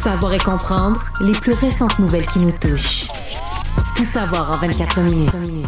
savoir et comprendre les plus récentes nouvelles qui nous touchent. Tout savoir en 24 minutes.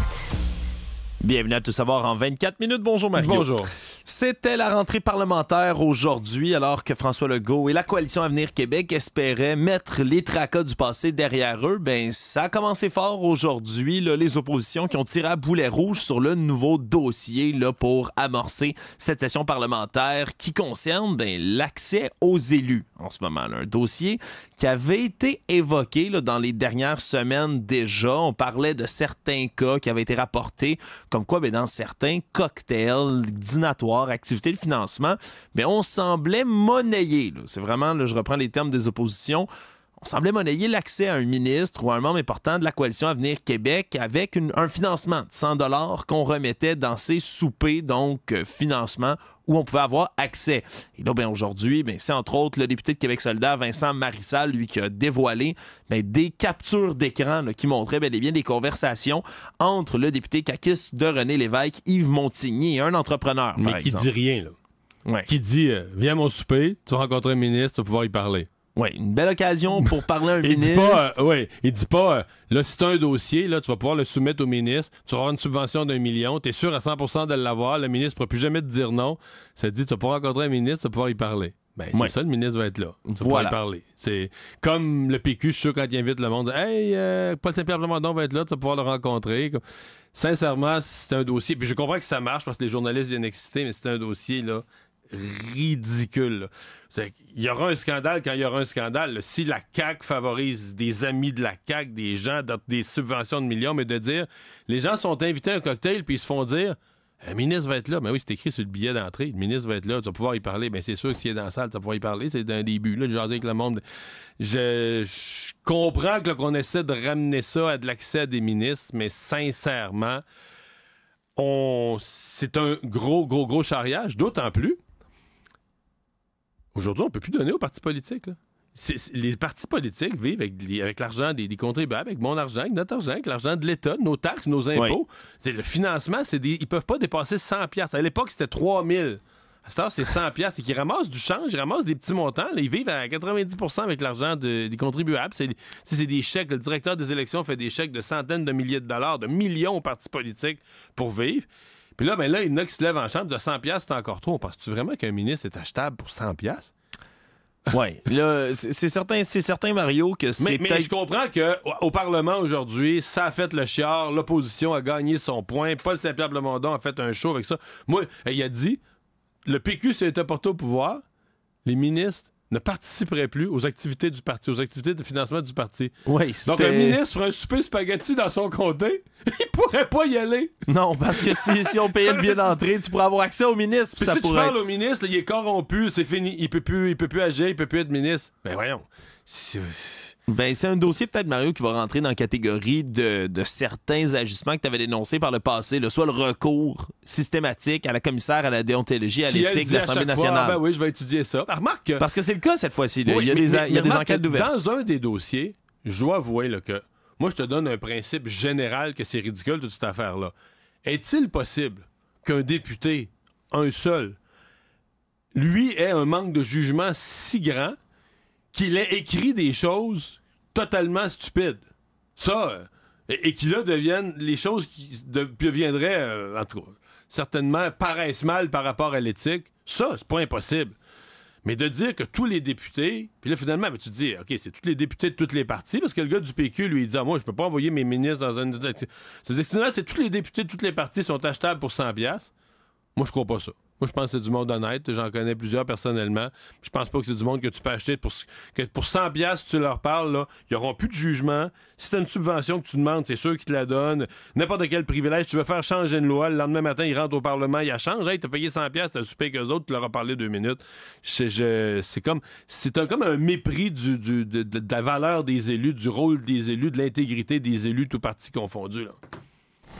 Bienvenue à Tout savoir en 24 minutes. Bonjour Mario. Bonjour. C'était la rentrée parlementaire aujourd'hui, alors que François Legault et la coalition Avenir Québec espéraient mettre les tracas du passé derrière eux. Ben, ça a commencé fort aujourd'hui. Les oppositions qui ont tiré à boulet rouge sur le nouveau dossier là, pour amorcer cette session parlementaire qui concerne ben, l'accès aux élus en ce moment. Un dossier qui avait été évoqué dans les dernières semaines déjà. On parlait de certains cas qui avaient été rapportés, comme quoi, ben, dans certains cocktails, dinatoires, activités de financement, mais ben, on semblait monnayer. C'est vraiment, je reprends les termes des oppositions, on semblait monnayer l'accès à un ministre ou à un membre important de la coalition Avenir Québec avec un financement de 100 dollars qu'on remettait dans ses soupers, donc euh, financement où on pouvait avoir accès. Et là, bien aujourd'hui, ben, c'est entre autres le député de Québec soldat, Vincent Marissal, lui, qui a dévoilé ben, des captures d'écran qui montraient ben, bien des conversations entre le député Kakis de René Lévesque, Yves Montigny un entrepreneur. Mais qui dit rien, là. Qui dit euh, Viens à mon souper, tu vas rencontrer un ministre, tu vas pouvoir y parler. Oui, une belle occasion pour parler à un il ministre. Dit pas, euh, ouais, il dit pas, euh, là, si tu un dossier, là, tu vas pouvoir le soumettre au ministre, tu vas avoir une subvention d'un million, tu es sûr à 100 de l'avoir, le ministre ne pourra plus jamais te dire non. Ça dit, tu vas pouvoir rencontrer un ministre, tu vas pouvoir y parler. Ben, c'est ça, le ministre va être là. Tu vas pouvoir y parler. C'est comme le PQ, je sûr, quand il invite le monde, Hey, euh, Paul saint pierre va être là, tu vas pouvoir le rencontrer. Sincèrement, c'est un dossier. Puis je comprends que ça marche parce que les journalistes viennent exister mais c'est un dossier, là ridicule. Il y aura un scandale quand il y aura un scandale. Si la CAC favorise des amis de la CAC, des gens, des subventions de millions, mais de dire, les gens sont invités à un cocktail puis ils se font dire, un ministre va être là. Mais ben oui, c'est écrit sur le billet d'entrée. Le ministre va être là. Tu vas pouvoir y parler. Mais ben c'est sûr que est dans la salle, tu vas pouvoir y parler. C'est d'un début, là, de jaser avec le monde. Je, comprends que qu'on essaie de ramener ça à de l'accès des ministres, mais sincèrement, on, c'est un gros, gros, gros charriage. D'autant plus Aujourd'hui, on ne peut plus donner aux partis politiques. les partis politiques vivent avec, l'argent des, contribuables, avec mon argent, avec notre argent, avec l'argent de l'État, nos taxes, nos impôts. Le financement, ils ne ils peuvent pas dépasser 100 À l'époque, c'était 3000. À c'est 100 pièces et qui ramassent du change, ils ramassent des petits montants. ils vivent à 90 avec l'argent des contribuables. c'est des chèques. Le directeur des élections fait des chèques de centaines de milliers de dollars, de millions aux partis politiques pour vivre. Puis là, ben là, il y en a qui se lèvent en chambre de 100$, c'est encore trop. On tu vraiment qu'un ministre est achetable pour 100$? oui, là, c'est certain, certain, Mario, que c'est. Mais, je comprends que au Parlement aujourd'hui, ça a fait le chiard, l'opposition a gagné son point, Paul Saint-Pierre Blamondon a fait un show avec ça. Moi, il a dit le PQ s'est apporté au pouvoir, les ministres ne participerait plus aux activités du parti, aux activités de financement du parti. Oui, Donc un ministre ferait un souper spaghetti dans son comté, il pourrait pas y aller. Non, parce que si, si on payait le billet d'entrée, tu pourrais avoir accès au ministre. si tu parles au ministre, il est corrompu, c'est fini, il peut plus, il peut plus agir, il peut plus être ministre. Mais ben voyons. Ben, c'est un dossier, peut-être, Mario, qui va rentrer dans la catégorie de, certains ajustements que tu avais dénoncés par le passé, le soit le recours systématique à la commissaire à la déontologie, à l'éthique de l'Assemblée nationale. Ah, ben oui, je vais étudier ça. Ben, Parce que c'est le cas cette fois-ci. il y a des, enquêtes ouvertes. Dans un des dossiers, je dois avouer que moi, je te donne un principe général que c'est ridicule, toute cette affaire-là. Est-il possible qu'un député, un seul, lui ait un manque de jugement si grand qu'il ait écrit des choses totalement stupides. Ça, euh, et, et qui là deviennent les choses qui deviendraient, euh, en certainement paraissent mal par rapport à l'éthique. Ça, c'est pas impossible. Mais de dire que tous les députés, puis là finalement, tu te dis, OK, c'est tous les députés de toutes les parties, parce que le gars du PQ, lui, il dit, ah, moi, je peux pas envoyer mes ministres dans un... C'est-à-dire que sinon, c'est tous les députés de toutes les parties sont achetables pour 100$. Moi, je crois pas ça je pense que c'est du monde honnête. J'en connais plusieurs personnellement. Je pense pas que c'est du monde que tu peux acheter pour, que pour 100 tu leur parles. Là, ils n'auront plus de jugement. Si c'est une subvention que tu demandes, c'est ceux qui te la donnent. N'importe quel privilège, tu veux faire changer une loi, le lendemain matin, ils rentrent au Parlement, ils la changent. Hey, t'as payé 100 pièces, t'as soupé qu'eux autres, tu leur as parlé deux minutes. C'est comme, un, comme un mépris du, de, la valeur des élus, du rôle des élus, de l'intégrité des élus, tout parti confondu.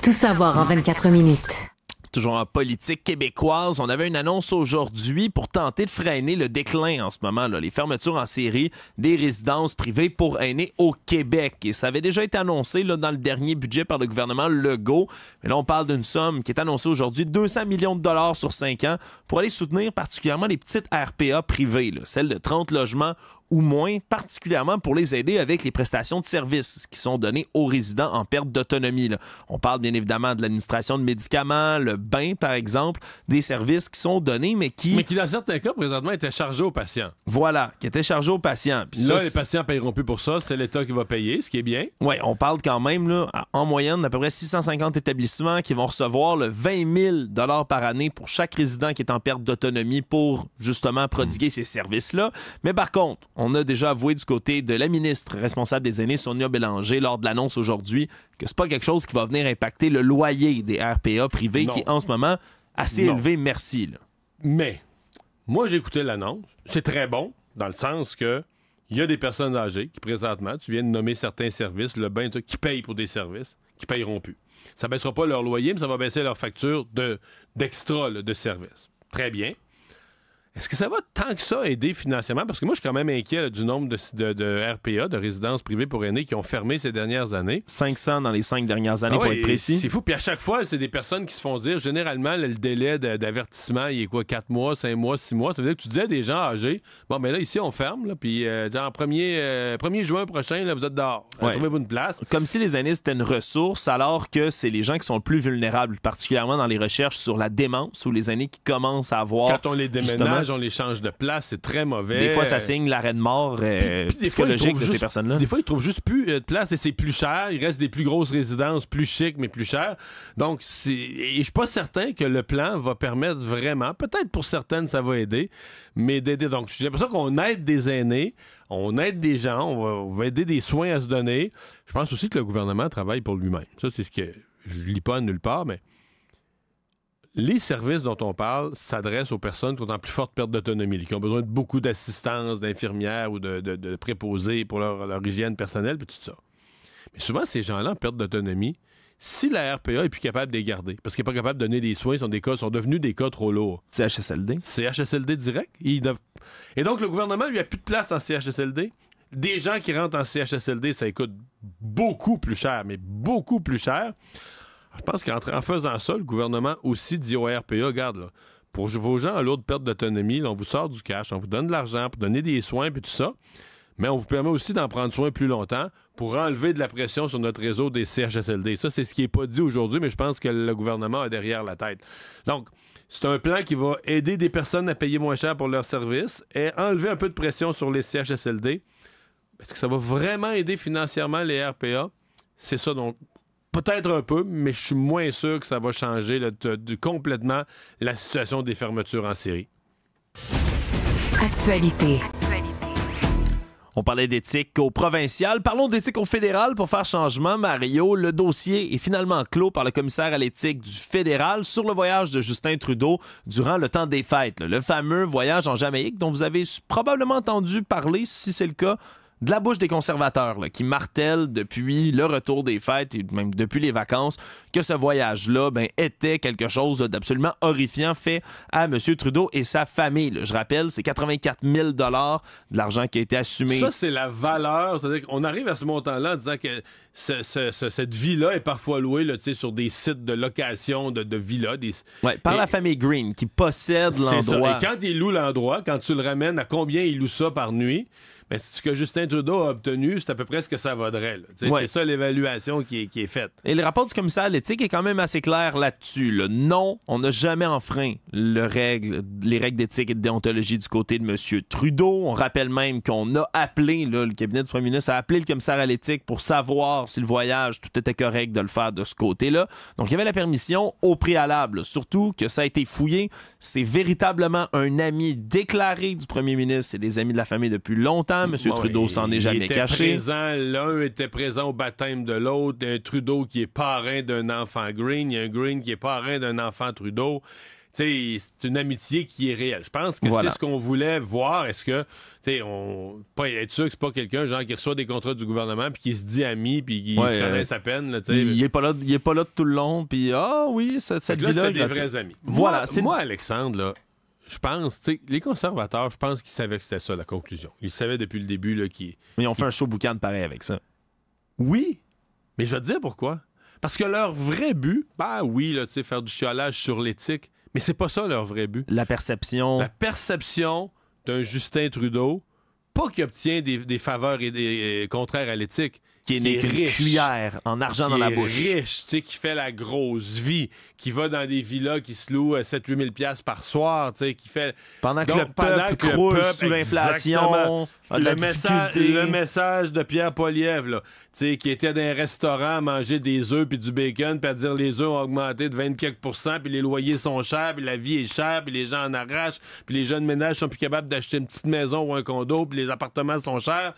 Tout savoir en 24 minutes toujours en politique québécoise. On avait une annonce aujourd'hui pour tenter de freiner le déclin en ce moment, là, les fermetures en série des résidences privées pour aînés au Québec. Et ça avait déjà été annoncé là, dans le dernier budget par le gouvernement Legault. Mais là, on parle d'une somme qui est annoncée aujourd'hui, 200 millions de dollars sur cinq ans, pour aller soutenir particulièrement les petites RPA privées, là, celles de 30 logements ou moins, particulièrement pour les aider avec les prestations de services qui sont données aux résidents en perte d'autonomie. On parle bien évidemment de l'administration de médicaments, le bain par exemple, des services qui sont donnés mais qui... Mais qui dans certains cas présentement étaient chargés aux patients. Voilà, qui étaient chargés aux patients. là, les patients paieront plus pour ça, c'est l'État qui va payer, ce qui est bien. Oui, on parle quand même là, en moyenne d'à peu près 650 établissements qui vont recevoir le 20 000 par année pour chaque résident qui est en perte d'autonomie pour justement prodiguer ces services-là. Mais par contre, on a déjà avoué du côté de la ministre responsable des aînés, Sonia Bélanger, lors de l'annonce aujourd'hui, que c'est pas quelque chose qui va venir impacter le loyer des RPA privés, qui en ce moment assez élevé, merci. Mais, moi, j'ai écouté l'annonce. C'est très bon, dans le sens que il y a des personnes âgées qui, présentement, tu viens de nommer certains services, le bain, qui payent pour des services, qui payeront plus. Ça baissera pas leur loyer, mais ça va baisser leur facture de, d'extra, de services. Très bien. Est-ce que ça va tant que ça aider financièrement? Parce que moi, je suis quand même inquiet du nombre de, de, RPA, de résidences privées pour aînés, qui ont fermé ces dernières années. 500 dans les cinq dernières années, pour ah être précis. C'est fou. Puis à chaque fois, c'est des personnes qui se font dire, généralement, le délai d'avertissement, il est quoi, 4 mois, 5 mois, 6 mois? Ça veut dire que tu disais des gens âgés, bon, mais ben là, ici, on ferme, puis euh, en 1er, euh, juin prochain, là, vous êtes dehors. Euh, trouvez-vous une place. Comme si les aînés, c'était une ressource, alors que c'est les gens qui sont plus vulnérables, particulièrement dans les recherches sur la démence ou les aînés qui commencent à avoir. Quand on les déménage on les change de place, c'est très mauvais. Des fois, ça signe l'arrêt de mort euh, psychologique de ces personnes-là. Des fois, ils trouvent juste plus euh, de place et c'est plus cher. Il reste des plus grosses résidences, plus chic, mais plus chères. Donc, je suis pas certain que le plan va permettre vraiment, peut-être pour certaines, ça va aider, mais d'aider. Donc, j'ai l'impression qu'on aide des aînés on aide des gens, on va, on va, aider des soins à se donner. Je pense aussi que le gouvernement travaille pour lui-même. Ça, c'est ce que je lis pas nulle part, mais les services dont on parle s'adressent aux personnes qui ont en plus forte perte d'autonomie, qui ont besoin de beaucoup d'assistance, d'infirmières ou de, préposés pour leur, hygiène personnelle, tout ça. Mais souvent, ces gens-là en perte d'autonomie, si la RPA est plus capable de les garder, parce qu'elle n'est pas capable de donner des soins, sont des cas, sont devenus des cas trop lourds. CHSLD. CHSLD direct. Et donc, le gouvernement, lui, a plus de place en CHSLD. Des gens qui rentrent en CHSLD, ça coûte beaucoup plus cher, mais beaucoup plus cher. Je pense qu'en faisant ça, le gouvernement aussi dit au RPA, regarde, pour vos gens à lourde perte d'autonomie, on vous sort du cash, on vous donne de l'argent pour donner des soins et tout ça, mais on vous permet aussi d'en prendre soin plus longtemps pour enlever de la pression sur notre réseau des CHSLD. Ça, c'est ce qui n'est pas dit aujourd'hui, mais je pense que le gouvernement a derrière la tête. Donc, c'est un plan qui va aider des personnes à payer moins cher pour leurs services et enlever un peu de pression sur les CHSLD. Est-ce que ça va vraiment aider financièrement les RPA? C'est ça dont Peut-être un peu, mais je suis moins sûr que ça va changer complètement la situation des fermetures en série. Actualité. On parlait d'éthique au provincial. Parlons d'éthique au fédéral pour faire changement, Mario. Le dossier est finalement clos par le commissaire à l'éthique du fédéral sur le voyage de Justin Trudeau durant le temps des fêtes. Le fameux voyage en Jamaïque dont vous avez probablement entendu parler, si c'est le cas, de la bouche des conservateurs qui martèlent depuis le retour des fêtes et même depuis les vacances que ce voyage-là ben, était quelque chose d'absolument horrifiant fait à M. Trudeau et sa famille. Je rappelle, c'est 84 000 de l'argent qui a été assumé. Ça, c'est la valeur. C'est-à-dire qu'on arrive à ce montant-là en disant que cette villa là est parfois louée sur des sites de location de, villas. Des... par la famille Green qui possède l'endroit. Et quand ils louent l'endroit, quand tu le ramènes, à combien ils louent ça par nuit? mais ce que Justin Trudeau a obtenu, c'est à peu près ce que ça vaudrait. C'est ça l'évaluation qui, est faite. Et le rapport du commissaire à l'éthique est quand même assez clair là-dessus. Non, on n'a jamais enfreint les règles d'éthique et de déontologie du côté de M. Trudeau. On rappelle même qu'on a appelé, le cabinet du premier ministre a appelé le commissaire à l'éthique pour savoir si le voyage, tout était correct de le faire de ce côté-là. Donc, il y avait la permission au préalable. Surtout que ça a été fouillé. C'est véritablement un ami déclaré du premier ministre et des amis de la famille depuis longtemps. M. Trudeau s'en est jamais caché. l'un était présent au baptême de l'autre. un Trudeau qui est parrain d'un enfant Green. Il y a un Green qui est parrain d'un enfant Trudeau. c'est une amitié qui est réelle. Je pense que c'est ce qu'on voulait voir. Est-ce que, tu on pas être sûr que c'est pas quelqu'un genre qui reçoit des contrats du gouvernement puis qui se dit ami puis qui se euh, connaît à peine. il est pas là, il est pas là tout le long. Puis ah oui, cette, là vrais amis. Voilà. c'est... moi Alexandre là, je pense, les conservateurs, je pense qu'ils savaient que c'était ça la conclusion. Ils savaient depuis le début là, qu'ils. Mais ils ont fait un show boucan de pareil avec ça. Oui, mais je vais te dire pourquoi. Parce que leur vrai but, ben oui, là, faire du chialage sur l'éthique, mais c'est pas ça leur vrai but. La perception. La perception d'un Justin Trudeau, pas qu'il obtient des, faveurs et des, contraires à l'éthique, qui est né une cuillère en argent dans la bouche. Qui riche, tu qui fait la grosse vie, qui va dans des villas qui se louent 7-8 000 par soir, tu qui fait... Pendant que le pendant peuple que croule le sous l'inflation, le, message, le message de Pierre Poliev là, tu qui était dans un restaurant à manger des œufs puis du bacon, puis à dire les œufs ont augmenté de 20 puis les loyers sont chers, puis la vie est chère, puis les gens en arrachent, puis les jeunes ménages sont plus capables d'acheter une petite maison ou un condo, puis les appartements sont chers.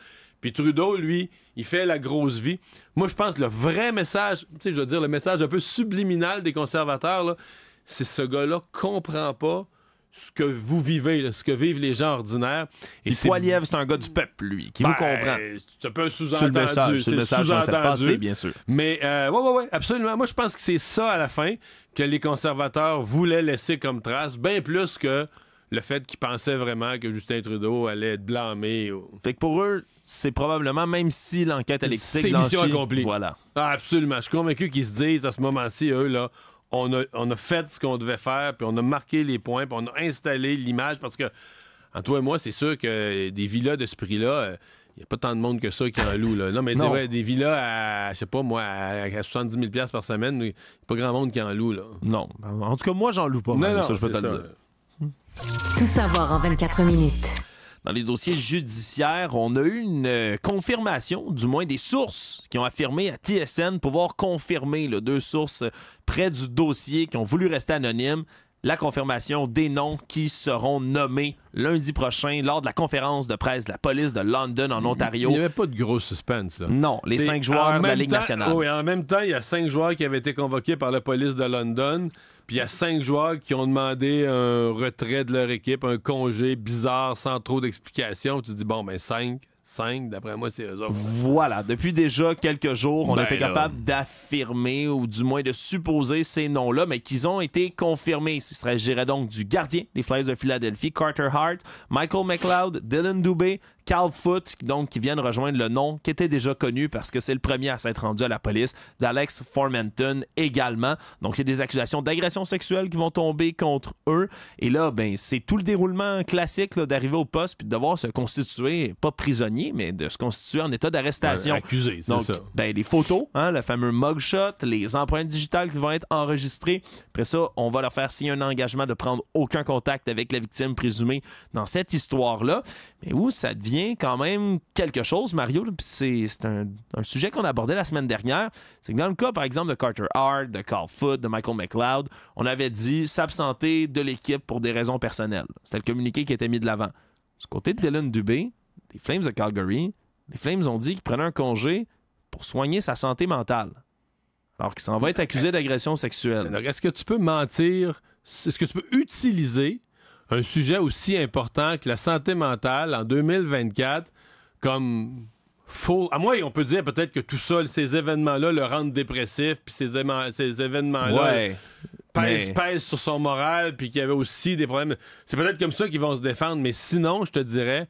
Puis Trudeau, lui, il fait la grosse vie. Moi, je pense que le vrai message, tu sais, je veux dire, le message un peu subliminal des conservateurs, c'est ce gars-là comprend pas ce que vous vivez, ce que vivent les gens ordinaires. Et Poiliev, c'est un gars du peuple, lui, qui vous ben, comprend. C'est un peu sous-entendu. C'est le message, c'est le message passé, bien sûr. Mais oui, euh, oui, ouais, absolument. Moi, je pense que c'est ça à la fin que les conservateurs voulaient laisser comme trace, bien plus que le fait qu'ils pensaient vraiment que Justin Trudeau allait être blâmé. Fait que pour eux, c'est probablement, même si l'enquête électrique... C'est mission accomplie. Voilà. Ah, absolument. Je suis convaincu qu'ils se disent à ce moment-ci, eux, là, on a, on a fait ce qu'on devait faire, puis on a marqué les points, puis on a installé l'image, parce que, en toi et moi, c'est sûr que des villas de ce prix-là... Il euh, n'y a pas tant de monde que ça qui en loue. Là. mais c'est vrai, des villas à, je sais pas moi, à 70 000 par semaine, il n'y a pas grand monde qui en loue. Là. Non. En tout cas, moi, j'en loue pas. ça, je peux te le dire. Tout savoir en 24 minutes. Dans les dossiers judiciaires, on a eu une euh, confirmation, du moins des sources qui ont affirmé à TSN pouvoir confirmer les deux sources près du dossier qui ont voulu rester anonymes la confirmation des noms qui seront nommés lundi prochain lors de la conférence de presse de la police de London en Ontario. Il n'y avait pas de gros suspense. Non, les cinq joueurs de la Ligue nationale. Oui, en même temps, il y a cinq joueurs qui avaient été convoqués par la police de London. Puis il y a cinq joueurs qui ont demandé un retrait de leur équipe, un congé bizarre sans trop d'explications. Tu te dis, bon, ben cinq, cinq, d'après moi, c'est eux Voilà, depuis déjà quelques jours, on a ben, était capable d'affirmer ou du moins de supposer ces noms-là, mais qu'ils ont été confirmés. Il serait, donc, du gardien des Flyers de Philadelphie, Carter Hart, Michael McLeod, Dylan Dubé, Calfoot donc, qui viennent rejoindre le nom qui était déjà connu parce que c'est le premier à s'être rendu à la police, d'Alex Formanton également. Donc, c'est des accusations d'agression sexuelle qui vont tomber contre eux. Et là, ben, c'est tout le déroulement classique d'arriver au poste puis de devoir se constituer, pas prisonnier, mais de se constituer en état d'arrestation. accusé, ben, les photos, hein, le fameux mugshot, les empreintes digitales qui vont être enregistrées. Après ça, on va leur faire signer un engagement de prendre aucun contact avec la victime présumée dans cette histoire-là. Mais où ça devient quand même quelque chose, Mario. C'est un, sujet qu'on abordait la semaine dernière. C'est que dans le cas, par exemple, de Carter Hart, de Carl Foote, de Michael McLeod, on avait dit s'absenter de l'équipe pour des raisons personnelles. C'était le communiqué qui était mis de l'avant. Du côté de Dylan Dubé, des Flames de Calgary, les Flames ont dit qu'ils prenait un congé pour soigner sa santé mentale. Alors qu'il s'en va être accusé d'agression sexuelle. Est-ce que tu peux mentir? Est-ce que tu peux utiliser un sujet aussi important que la santé mentale en 2024 comme faux... À moi, on peut dire peut-être que tout ça, ces événements-là le rendent dépressif, puis ces, ces événements-là pèsent, sur son moral, puis qu'il y avait aussi des problèmes. C'est peut-être comme ça qu'ils vont se défendre, mais sinon, je te dirais,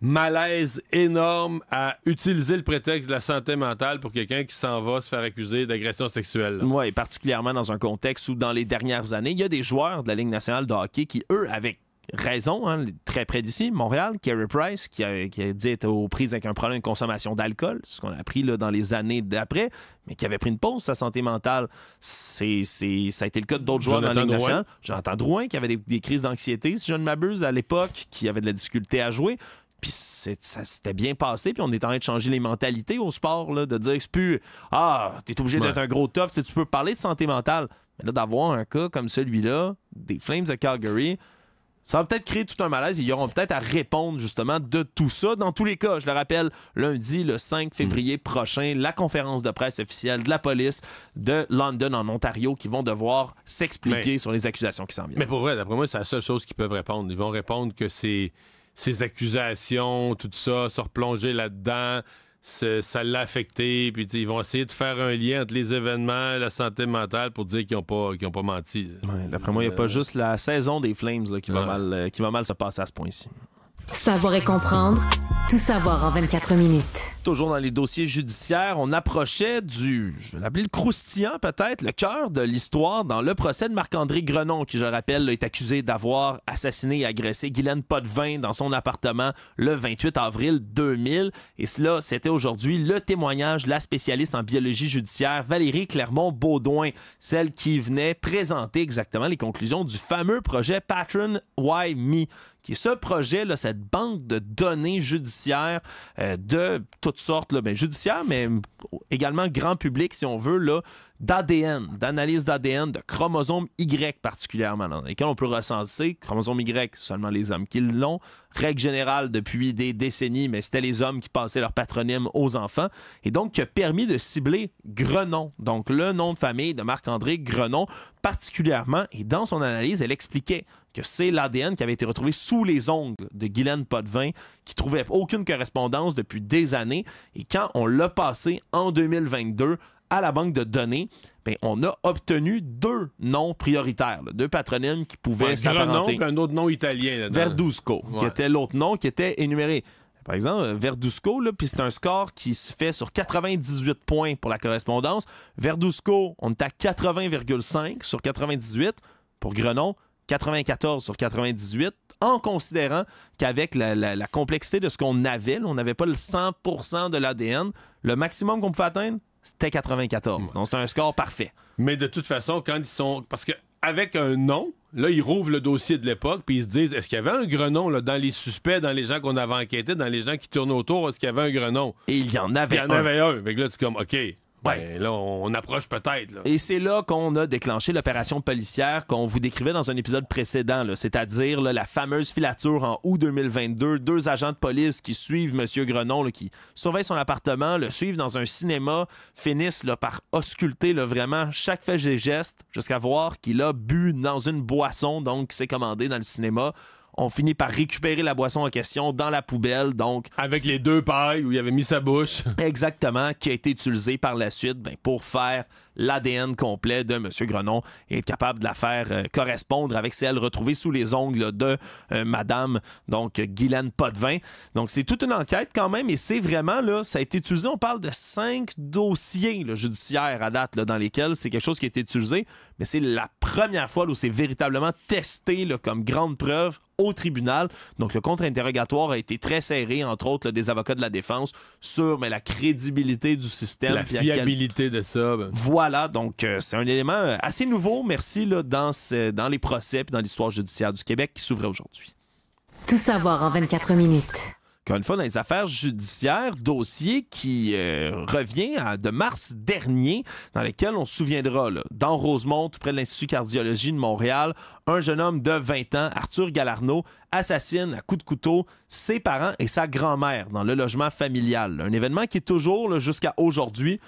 malaise énorme à utiliser le prétexte de la santé mentale pour quelqu'un qui s'en va se faire accuser d'agression sexuelle. Oui, particulièrement dans un contexte où, dans les dernières années, il y a des joueurs de la Ligue nationale de hockey qui, eux, avec raison, hein, très près d'ici, Montréal, Carey Price, qui a, dit être aux prises avec un problème de consommation d'alcool, ce qu'on a appris là, dans les années d'après, mais qui avait pris une pause, sa santé mentale. C'est, ça a été le cas d'autres joueurs dans la Ligue nationale. J'entends Drouin, qui avait des, des crises d'anxiété, si je ne m'abuse, à l'époque, qui avait de la difficulté à jouer. Puis ça s'était bien passé. Puis on est en train de changer les mentalités au sport, de dire que c'est plus Ah, t'es obligé d'être un gros tough. Tu, peux parler de santé mentale. Mais là, d'avoir un cas comme celui-là, des Flames de Calgary, ça va peut-être créer tout un malaise. Ils auront peut-être à répondre justement de tout ça. Dans tous les cas, je le rappelle, lundi, le 5 février mm. prochain, la conférence de presse officielle de la police de London en Ontario qui vont devoir s'expliquer sur les accusations qui s'en viennent. Mais pour vrai, d'après moi, c'est la seule chose qu'ils peuvent répondre. Ils vont répondre que c'est ses accusations, tout ça, se replonger là-dedans, ça l'a affecté, puis ils vont essayer de faire un lien entre les événements la santé mentale pour dire qu'ils n'ont pas, ont pas menti. D'après moi, il n'y a pas euh, juste la saison des Flames qui, va mal, euh, qui va mal se passer à ce point-ci. Ça et comprendre tout savoir en 24 minutes. Toujours dans les dossiers judiciaires, on approchait du, je vais le croustillant peut-être, le cœur de l'histoire dans le procès de Marc-André Grenon, qui, je rappelle, est accusé d'avoir assassiné et agressé Guylaine Potvin dans son appartement le 28 avril 2000. Et cela, c'était aujourd'hui le témoignage de la spécialiste en biologie judiciaire Valérie Clermont-Baudouin, celle qui venait présenter exactement les conclusions du fameux projet Patron, Why Me, qui est ce projet, là, cette banque de données judiciaires euh, de toutes sortes, là, ben, judiciaires, mais également grand public, si on veut, là, d'ADN, d'analyse d'ADN, de chromosomes Y particulièrement, Et quand on peut recenser chromosomes Y, seulement les hommes qui l'ont, règle générale depuis des décennies, mais c'était les hommes qui passaient leur patronyme aux enfants, et donc qui a permis de cibler Grenon, donc le nom de famille de Marc-André Grenon particulièrement, et dans son analyse, elle expliquait que c'est l'ADN qui avait été retrouvé sous les ongles de Guylaine Potvin, qui trouvait aucune correspondance depuis des années, et quand on l'a passé en 2022 à la banque de données, ben, on a obtenu deux noms prioritaires, deux patronymes qui pouvaient s'apparenter. Un autre nom italien. Verduzco, qui était l'autre nom qui était énuméré. Par exemple, Verdusco, puis c'est un score qui se fait sur 98 points pour la correspondance. Verdusco, on est à 80,5 sur 98. Pour Grenon, 94 sur 98 en considérant qu'avec la, complexité de ce qu'on avait, on n'avait pas le 100% de l'ADN, le maximum qu'on pouvait atteindre, c'était 94. Mm. Donc c'est un score parfait. Mais de toute façon, quand ils sont... Parce qu'avec un nom, là, ils rouvrent le dossier de l'époque, puis ils se disent, est-ce qu'il y avait un grenon dans les suspects, dans les gens qu'on avait enquêtés, dans les gens qui tournent autour, est-ce qu'il y avait un grenon? Et il y en avait un. Il y en avait un. Fait là, tu comme, OK, ben, là, on approche peut-être. Et c'est là qu'on a déclenché l'opération policière qu'on vous décrivait dans un épisode précédent, c'est-à-dire la fameuse filature en août 2022. Deux agents de police qui suivent M. Grenon, qui surveillent son appartement, le suivent dans un cinéma, finissent par ausculter vraiment chaque fait et geste jusqu'à voir qu'il a bu dans une boisson, donc qui s'est commandé dans le cinéma on finit par récupérer la boisson en question dans la poubelle. Donc, Avec les deux pailles où il avait mis sa bouche. Exactement, qui a été utilisée par la suite ben, pour faire l'ADN complet de M. Grenon est capable de la faire euh, correspondre avec celle retrouvée sous les ongles de Mme euh, Madame, donc Guylaine Potvin. Donc, c'est toute une enquête quand même et c'est vraiment, là, ça a été utilisé, on parle de cinq dossiers judiciaires à date dans lesquels c'est quelque chose qui a été utilisé, mais c'est la première fois où c'est véritablement testé comme grande preuve au tribunal. Donc, le contre-interrogatoire a été très serré, entre autres, des avocats de la défense sur mais, la crédibilité du système. La fiabilité de ça. Ben. Voilà voilà, donc euh, c'est un élément euh, assez nouveau, merci, dans, dans les procès et dans l'histoire judiciaire du Québec qui s'ouvrait aujourd'hui. Tout savoir en 24 minutes encore une fois, dans les affaires judiciaires, dossier qui euh, revient de mars dernier, dans lequel on se souviendra, là, dans Rosemont, près de l'Institut cardiologie de Montréal, un jeune homme de 20 ans, Arthur Galarno, assassine à coups de couteau ses parents et sa grand-mère dans le logement familial. Un événement qui est toujours, jusqu'à aujourd'hui,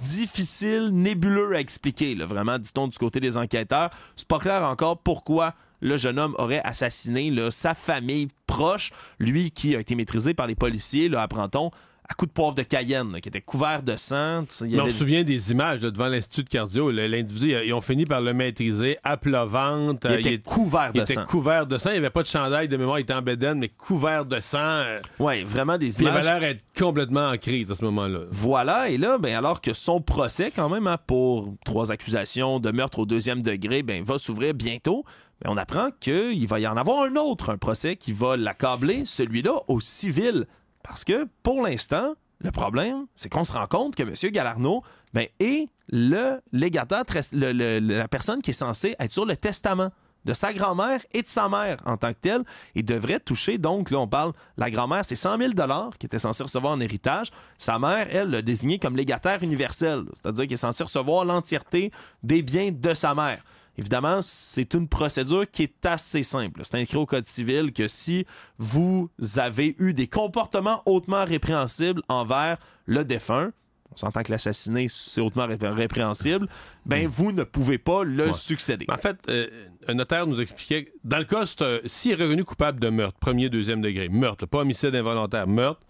difficile, nébuleux à expliquer, là, vraiment, dit-on du côté des enquêteurs. C'est pas clair encore pourquoi le jeune homme aurait assassiné sa famille proche, lui qui a été maîtrisé par les policiers, là, apprend-on, coup de poivre de Cayenne, qui était couvert de sang. Tu On se souvient des images devant l'Institut de cardio. L'individu, ils ont fini par le maîtriser à plat Il était euh, couvert de sang. Il était couvert de sang. Il n'y avait pas de chandail de mémoire, il était en bédaine, mais couvert de sang. Euh. Oui, vraiment des images. Il avait l'air d'être complètement en crise à ce moment-là. Voilà, et là, ben, alors que son procès, quand même, hein, pour trois accusations de meurtre au deuxième degré, ben, va s'ouvrir bientôt ben, on apprend qu'il va y en avoir un autre, un procès qui va l'accabler, celui-là au civil, parce que pour l'instant, le problème, c'est qu'on se rend compte que M. Galarno ben, est le légataire, la personne qui est censée être sur le testament de sa grand-mère et de sa mère en tant que telle et devrait toucher, donc là on parle, la grand-mère c'est 100 000 qui était censé recevoir en héritage, sa mère elle l'a désigné comme légataire universel, c'est-à-dire qu'elle est censée recevoir l'entièreté des biens de sa mère. Évidemment, c'est une procédure qui est assez simple. C'est inscrit au Code civil que si vous avez eu des comportements hautement répréhensibles envers le défunt, on s'entend que l'assassiné, c'est hautement répréhensible, ben vous ne pouvez pas le succéder. En fait, euh, un notaire nous expliquait, dans le cas, si s'il est revenu coupable de meurtre, premier, deuxième degré, meurtre, pas homicide involontaire, meurtre,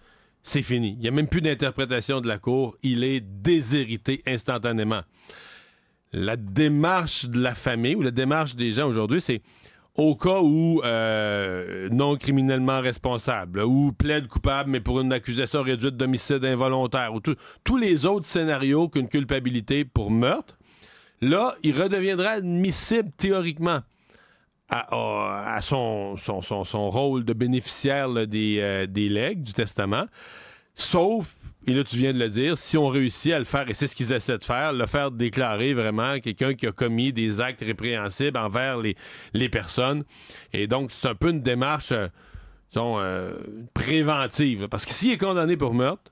c'est fini. Il n'y a même plus d'interprétation de la Cour. Il est déshérité instantanément la démarche de la famille ou la démarche des gens aujourd'hui, c'est au cas où euh, non criminellement responsable, ou plaide coupable, mais pour une accusation réduite d'homicide involontaire, ou tous les autres scénarios qu'une culpabilité pour meurtre, là, il redeviendra admissible théoriquement à, son, rôle de bénéficiaire euh, des legs du testament. Sauf, et là tu viens de le dire, si on réussit à le faire, et c'est ce qu'ils essaient de faire, le faire déclarer vraiment quelqu'un qui a commis des actes répréhensibles envers les, les personnes. Et donc, c'est un peu une démarche euh, euh, préventive. Parce que s'il est condamné pour meurtre,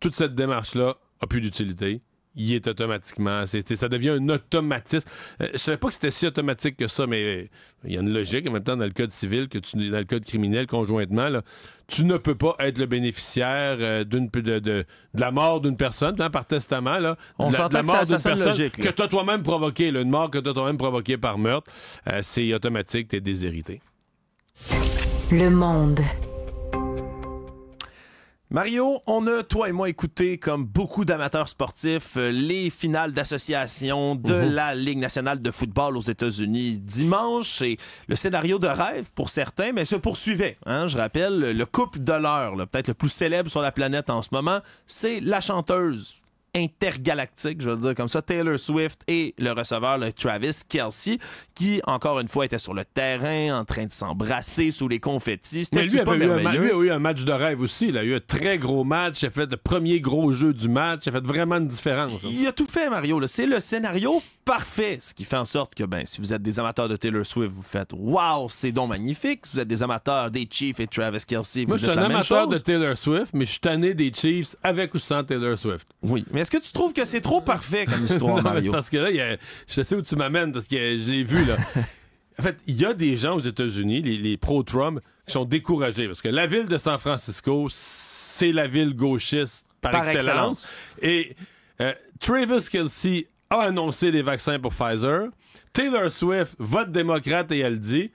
toute cette démarche-là a plus d'utilité il est automatiquement. ça devient un automatisme. Euh, je savais pas que c'était si automatique que ça, mais euh, il y a une logique en même temps dans le code civil que tu dans le code criminel conjointement. tu ne peux pas être le bénéficiaire euh, de, de, la mort d'une personne hein, par testament. On la, de la mort personne que tu toi-même provoqué une mort que tu as toi-même provoquée par meurtre. c'est automatique, tu es déshérité. Le monde. Mario, on a, toi et moi, écouté, comme beaucoup d'amateurs sportifs, euh, les finales d'association de mhm. la Ligue nationale de football aux États-Unis dimanche. Et le scénario de rêve, pour certains, mais se poursuivait. Hein, je rappelle, le couple de l'heure, peut-être le plus célèbre sur la planète en ce moment, c'est la chanteuse intergalactique, je veux dire comme ça, Taylor Swift et le receveur le Travis Kelsey, qui encore une fois était sur le terrain en train de s'embrasser sous les confettis. C'était lui, pas a eu un match de rêve aussi. Il a eu un très gros match. Il a fait le premier gros jeu du match. Il a fait vraiment une différence. Il a tout fait, Mario. C'est le scénario parfait. Ce qui fait en sorte que, ben, si vous êtes des amateurs de Taylor Swift, vous faites Waouh, c'est donc magnifique. Si vous êtes des amateurs des Chiefs et Travis Kelsey, vous Moi, je suis un amateur de Taylor Swift, mais je suis tanné des Chiefs avec ou sans Taylor Swift. Oui, mais est-ce que tu trouves que c'est trop parfait comme histoire, non, Parce que là, je sais où tu m'amènes, parce que je l'ai vu, là. en fait, il y a des gens aux États-Unis, les, pro-Trump, qui sont découragés, parce que la ville de San Francisco, c'est la ville gauchiste par, excellence. Et euh, Travis Kelsey a annoncé des vaccins pour Pfizer. Taylor Swift vote démocrate et elle dit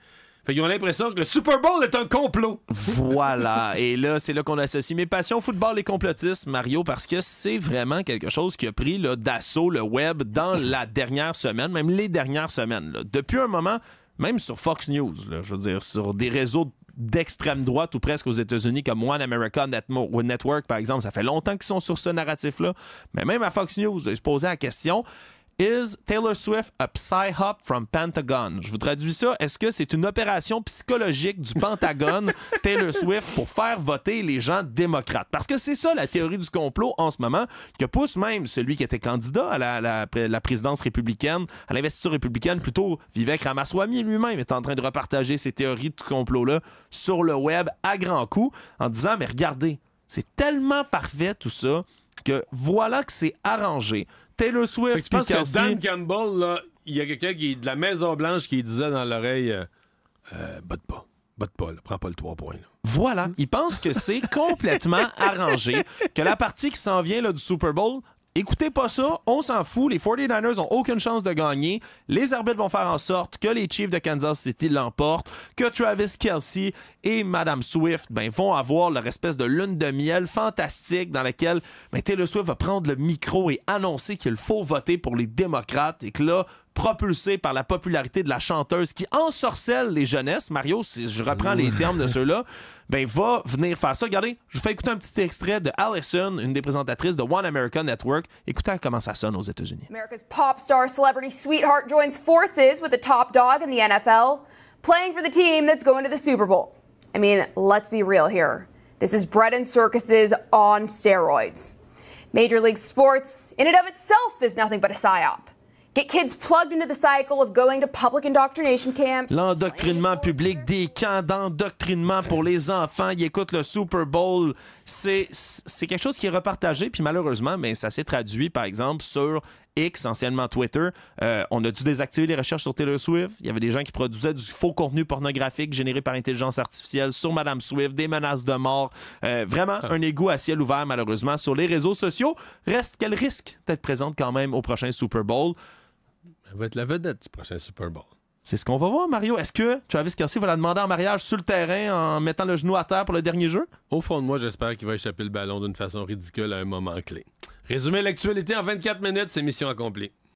ils ont l'impression que le Super Bowl est un complot. Voilà. Et là, c'est là qu'on associe mes passions football et complotistes, Mario, parce que c'est vraiment quelque chose qui a pris d'assaut le web dans la dernière semaine, même les dernières semaines. Depuis un moment, même sur Fox News, je veux dire, sur des réseaux d'extrême droite ou presque aux États-Unis comme One America Network, par exemple, ça fait longtemps qu'ils sont sur ce narratif-là. Mais même à Fox News, ils se posaient la question Is Taylor Swift a psy-hop from Pentagon? Je vous traduis ça. Est-ce que c'est une opération psychologique du Pentagone, Taylor Swift, pour faire voter les gens démocrates? Parce que c'est ça la théorie du complot en ce moment, que pousse même celui qui était candidat à la, présidence républicaine, à l'investiture républicaine, plutôt Vivek Ramaswamy lui-même est en train de repartager ces théories du complot-là sur le web à grands coup en disant, mais regardez, c'est tellement parfait tout ça que voilà que c'est arrangé. Taylor Swift, puis que. Dan Campbell, là, il y a quelqu'un qui de la Maison Blanche qui disait dans l'oreille euh, euh, botte pas, botte pas, prends pas le 3 points. Voilà, il pense que c'est complètement arrangé, que la partie qui s'en vient là, du Super Bowl écoutez pas ça, on s'en fout. Les 49ers ont aucune chance de gagner. Les arbitres vont faire en sorte que les Chiefs de Kansas City l'emportent, que Travis Kelsey et Madame Swift ben, vont avoir leur espèce de lune de miel fantastique dans laquelle ben, Taylor Swift va prendre le micro et annoncer qu'il faut voter pour les démocrates et que là, propulsé par la popularité de la chanteuse qui ensorcelle les jeunesses. Mario, si je reprends les termes de ceux-là, ben va venir faire ça. Regardez, je vous fais écouter un petit extrait de Allison, une des présentatrices de One America Network. Écoutez comment ça sonne aux États-Unis. America's pop star celebrity sweetheart joins forces with the top dog in the NFL, playing for the team that's going to the Super Bowl. I mean, let's be real here. This is bread and circuses on steroids. Major League Sports, in and of itself, is nothing but a psyop. L'endoctrinement public, des camps d'endoctrinement pour les enfants. Ils écoutent le Super Bowl. C'est quelque chose qui est repartagé, puis malheureusement, mais ben, ça s'est traduit, par exemple, sur X, anciennement Twitter. Euh, on a dû désactiver les recherches sur Taylor Swift. Il y avait des gens qui produisaient du faux contenu pornographique généré par intelligence artificielle sur Madame Swift, des menaces de mort. Euh, vraiment un égout à ciel ouvert, malheureusement, sur les réseaux sociaux. Reste qu'elle risque d'être présente quand même au prochain Super Bowl. Elle va être la vedette du prochain Super Bowl. C'est ce qu'on va voir, Mario. Est-ce que Travis Kelsey va la demander en mariage sur le terrain en mettant le genou à terre pour le dernier jeu? Au fond de moi, j'espère qu'il va échapper le ballon d'une façon ridicule à un moment clé. Résumer l'actualité en 24 minutes, c'est mission accomplie.